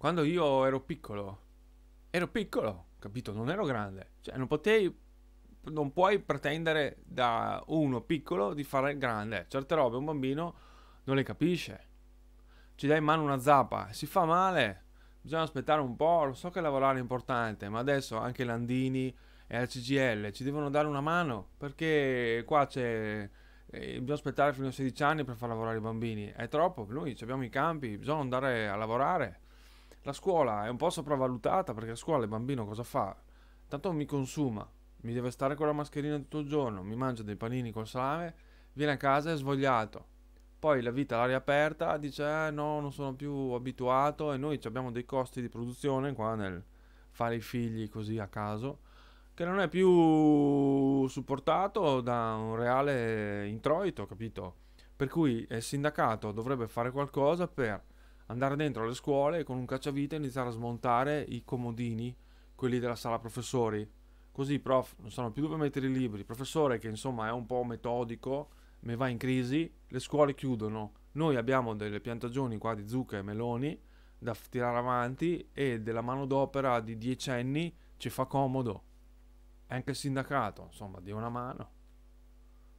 quando io ero piccolo, ero piccolo, capito? Non ero grande. Cioè, non potevi, non puoi pretendere da uno piccolo di fare grande. Certe robe un bambino non le capisce. Ci dai in mano una zappa, si fa male. Bisogna aspettare un po', lo so che lavorare è importante, ma adesso anche Landini e la CGL ci devono dare una mano, perché qua c'è eh, bisogna aspettare fino a 16 anni per far lavorare i bambini. È troppo, noi abbiamo i campi, bisogna andare a lavorare la scuola è un po' sopravvalutata perché a scuola il bambino cosa fa? Tanto mi consuma, mi deve stare con la mascherina tutto il giorno, mi mangia dei panini col salame, viene a casa e è svogliato. Poi la vita all'aria aperta dice eh, no, non sono più abituato e noi abbiamo dei costi di produzione qua nel fare i figli così a caso che non è più supportato da un reale introito, capito? Per cui il sindacato dovrebbe fare qualcosa per andare dentro alle scuole e con un cacciavite iniziare a smontare i comodini, quelli della sala professori. Così i prof non sanno più dove mettere i libri, il professore che insomma è un po' metodico, mi va in crisi, le scuole chiudono. Noi abbiamo delle piantagioni qua di zucca e meloni da tirare avanti e della manodopera di dieci anni ci fa comodo. Anche il sindacato, insomma, dia una mano.